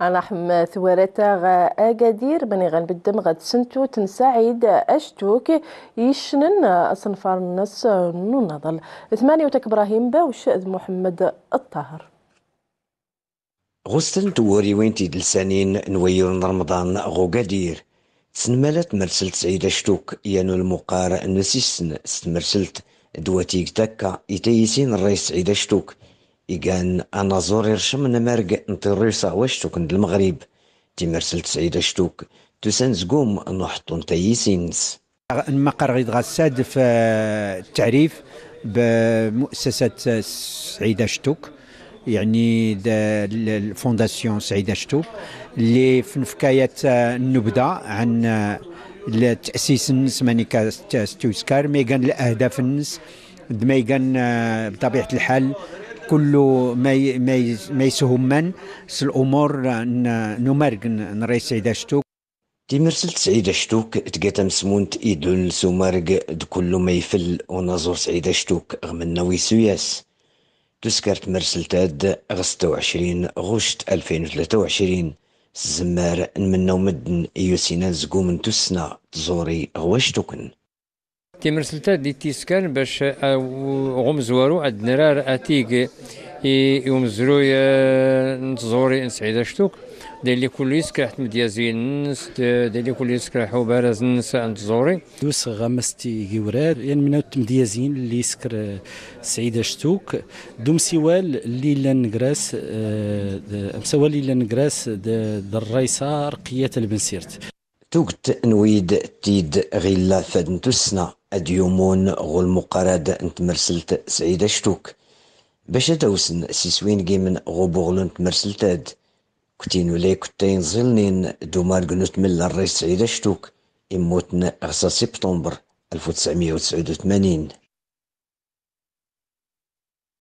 انا حم ثوارتا غا أكادير بني غنب الدم غد سنتو تنساعد أشتوك يشنن صنفار الناس ننضل ثمانية وتك إبراهيم باوش أذ محمد الطاهر غسل دوري وين لسانين نوير رمضان غوكادير سنمالات مرسلت سعيد اشتوك يانو المقار نسيسن مرسلت دواتيك تكا يتيسين الرئيس سعيد اشتوك إيكان أنا زور يرشم نمارق واش واشتو عند المغرب تيمرسل سعيدة شتوك تسان زقوم نحطو نتايسينس المقر غيد في التعريف بمؤسسة سعيدة شتوك يعني الفونداسيون سعيدة شتوك اللي في نفكاية النبذة عن التأسيس النس مانيكا ستوسكار ميغان الأهداف النس ميغان بطبيعة الحال كل ما ما من الامور نمرق نريس سعيده شتوك تيمرسلت سعيده شتوك تقاتا مسمونت ايدون سومارق دكل ما يفل ونازور سعيده شتوك غمنا ويسوياس تسكرت مرسلتاد هاد غستة وعشرين غشت ألفين وثلاثة وعشرين الزمار نمنا ومدن ايوسينا زقوم تسنا تزوري غواشتوكن رسلت دي تيسكان باش غمزوارو عندنا رار اتيك زروي آه، نتزوري نسعيد شتوك داير لي كليس كراحت مديازين نس داير لي كليس كراحو بارز نس آه، نتزوري دوس غمستي غيوراد يعني من مديازين اللي سكر آه، سعيد شتوك دوم سيوال اللي لنقراس مسوال اللي لنقراس الرئيسة رقية البنسيرت توقت نويد تيد غيلا فادن تسنا أديومون غول مقارد انت مرسلت سعيدة شتوك باش أدوسن سيسوين جيمن غوبوغلون اد كتين ولي كتين زلنين دومار قنوت من الرئيس سعيدة شتوك إموتن غسا سبتمبر 1989